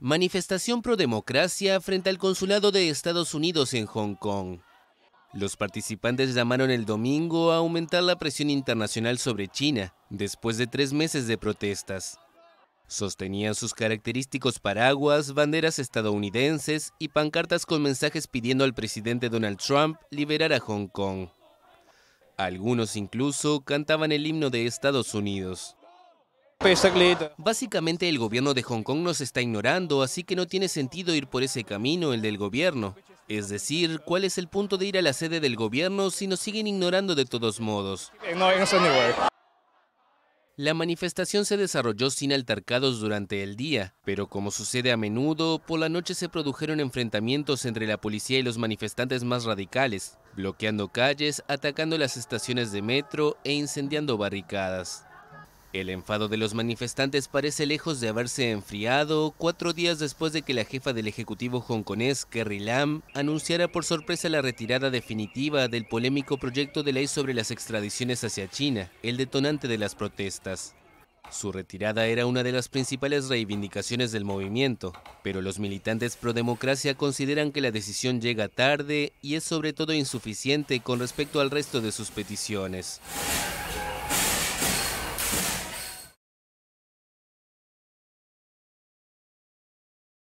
Manifestación pro democracia frente al consulado de Estados Unidos en Hong Kong. Los participantes llamaron el domingo a aumentar la presión internacional sobre China después de tres meses de protestas. Sostenían sus característicos paraguas, banderas estadounidenses y pancartas con mensajes pidiendo al presidente Donald Trump liberar a Hong Kong. Algunos incluso cantaban el himno de Estados Unidos. Básicamente el gobierno de Hong Kong nos está ignorando, así que no tiene sentido ir por ese camino, el del gobierno. Es decir, ¿cuál es el punto de ir a la sede del gobierno si nos siguen ignorando de todos modos? Eh, la manifestación se desarrolló sin altercados durante el día, pero como sucede a menudo, por la noche se produjeron enfrentamientos entre la policía y los manifestantes más radicales, bloqueando calles, atacando las estaciones de metro e incendiando barricadas. El enfado de los manifestantes parece lejos de haberse enfriado cuatro días después de que la jefa del Ejecutivo hongkonés, Kerry Lam, anunciara por sorpresa la retirada definitiva del polémico proyecto de ley sobre las extradiciones hacia China, el detonante de las protestas. Su retirada era una de las principales reivindicaciones del movimiento, pero los militantes pro-democracia consideran que la decisión llega tarde y es sobre todo insuficiente con respecto al resto de sus peticiones.